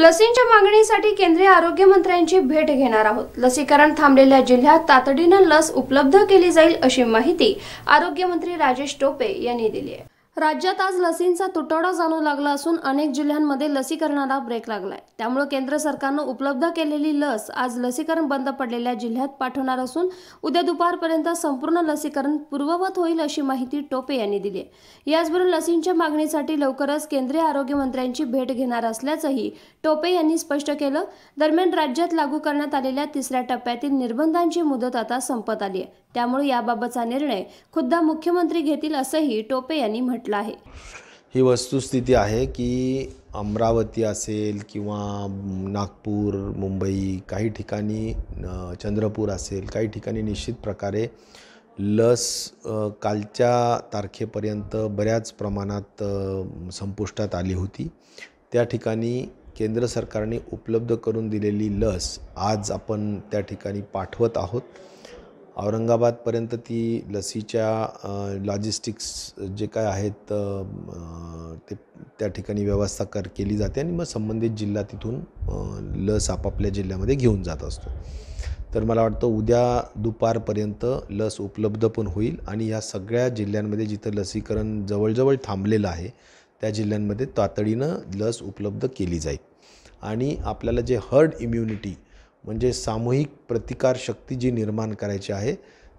लसींच्या मागणीसाठी केंद्रीय आरोग्य मंत्र्यांची भेट घेणार आहोत लसीकरण थांबलेल्या जिल्ह्यात तातडीनं लस उपलब्ध केली जाईल अशी माहिती आरोग्यमंत्री राजेश टोपे यांनी दिली आहे राज्यात आज लसींचा तुटवडा जाणू लागला असून अनेक जिल्ह्यांमध्ये लसीकरणाला ब्रेक लागलाय त्यामुळे केंद्र सरकारनं उपलब्ध केलेली लस आज लसीकरण बंद पडलेल्या जिल्ह्यात पाठवणार असून उद्या दुपारपर्यंत संपूर्ण लसीकरण पूर्ववत होईल अशी माहिती टोपे यांनी दिली आहे याचबरोबर लसींच्या मागणीसाठी लवकरच केंद्रीय आरोग्यमंत्र्यांची भेट घेणार असल्याचंही टोपे यांनी स्पष्ट केलं दरम्यान राज्यात लागू करण्यात आलेल्या तिसऱ्या टप्प्यातील निर्बंधांची मुदत आता संपत आली आहे त्यामुळे याबाबतचा निर्णय खुद्द मुख्यमंत्री घेतील असंही टोपे यांनी म्हटलं म्हटलं आहे ही वस्तुस्थिती आहे की अमरावती असेल किंवा नागपूर मुंबई काही ठिकाणी चंद्रपूर असेल काही ठिकाणी निश्चित प्रकारे लस कालच्या तारखेपर्यंत बऱ्याच प्रमाणात संपुष्टात आली होती त्या ठिकाणी केंद्र सरकारने उपलब्ध करून दिलेली लस आज आपण त्या ठिकाणी पाठवत आहोत औरंगाबादपर्यंत ती लसीच्या लॉजिस्टिक्स जे काय आहेत ते त्या ठिकाणी व्यवस्था कर केली जाते आणि मग संबंधित जिल्हा तिथून लस आपापल्या जिल्ह्यामध्ये घेऊन जात असतो तर मला वाटतं उद्या दुपारपर्यंत लस उपलब्ध पण होईल आणि या सगळ्या जिल्ह्यांमध्ये जिथं लसीकरण जवळजवळ थांबलेलं आहे त्या जिल्ह्यांमध्ये तातडीनं लस उपलब्ध केली जाईल आणि आपल्याला जे हर्ड इम्युनिटी म्हणजे सामूहिक प्रतिकारशक्ती जी निर्माण करायची आहे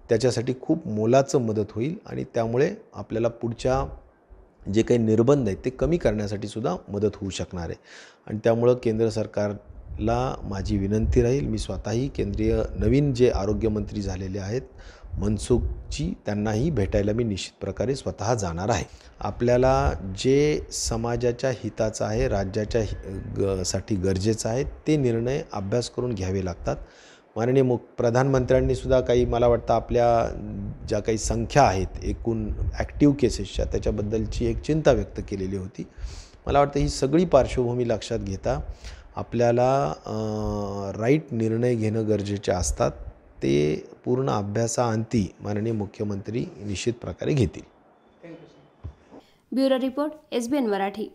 त्याच्यासाठी खूप मोलाचं मदत होईल आणि त्यामुळे आपल्याला पुढच्या जे काही निर्बंध आहेत ते कमी करण्यासाठी सुद्धा मदत होऊ शकणार आहे आणि त्यामुळं केंद्र सरकारला माझी विनंती राहील मी स्वतःही केंद्रीय नवीन जे आरोग्यमंत्री झालेले आहेत मनसुखची त्यांनाही भेटायला मी निश्चित प्रकारे स्वतः जाणार आहे आपल्याला जे समाजाच्या हिताचं आहे राज्याच्या हि साठी गरजेचं आहे ते निर्णय अभ्यास करून घ्यावे लागतात माननीय मुख प्रधानमंत्र्यांनीसुद्धा काही मला वाटतं आपल्या ज्या काही संख्या आहेत एकूण ॲक्टिव्ह केसेसच्या त्याच्याबद्दलची एक चिंता व्यक्त केलेली होती मला वाटतं ही सगळी पार्श्वभूमी लक्षात घेता आपल्याला राईट निर्णय घेणं गरजेचे असतात ते पूर्ण अभ्यासाअंती माननीय मुख्यमंत्री निश्चित प्रकारे घेतील bureau report S B N Marathi